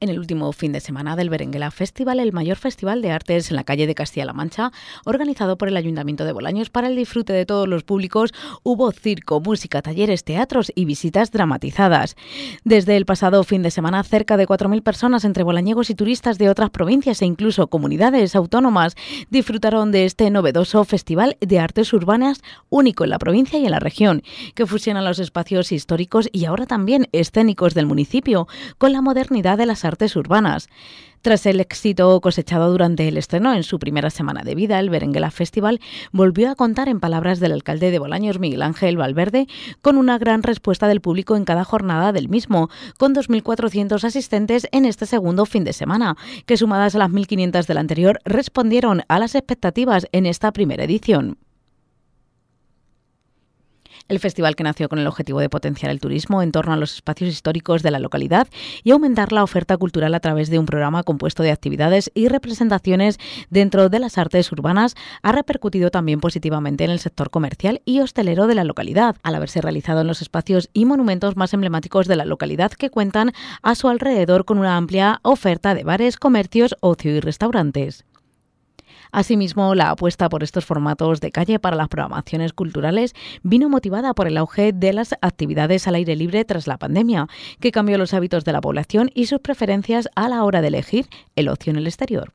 En el último fin de semana del Berenguela Festival, el mayor festival de artes en la calle de Castilla-La Mancha, organizado por el Ayuntamiento de Bolaños para el disfrute de todos los públicos, hubo circo, música, talleres, teatros y visitas dramatizadas. Desde el pasado fin de semana, cerca de 4.000 personas entre bolañegos y turistas de otras provincias e incluso comunidades autónomas disfrutaron de este novedoso festival de artes urbanas único en la provincia y en la región, que fusiona los espacios históricos y ahora también escénicos del municipio con la modernidad de las artes urbanas. Tras el éxito cosechado durante el estreno en su primera semana de vida, el Berenguela Festival volvió a contar en palabras del alcalde de Bolaños, Miguel Ángel Valverde, con una gran respuesta del público en cada jornada del mismo, con 2.400 asistentes en este segundo fin de semana, que sumadas a las 1.500 del anterior respondieron a las expectativas en esta primera edición. El festival que nació con el objetivo de potenciar el turismo en torno a los espacios históricos de la localidad y aumentar la oferta cultural a través de un programa compuesto de actividades y representaciones dentro de las artes urbanas, ha repercutido también positivamente en el sector comercial y hostelero de la localidad, al haberse realizado en los espacios y monumentos más emblemáticos de la localidad que cuentan a su alrededor con una amplia oferta de bares, comercios, ocio y restaurantes. Asimismo, la apuesta por estos formatos de calle para las programaciones culturales vino motivada por el auge de las actividades al aire libre tras la pandemia, que cambió los hábitos de la población y sus preferencias a la hora de elegir el ocio en el exterior.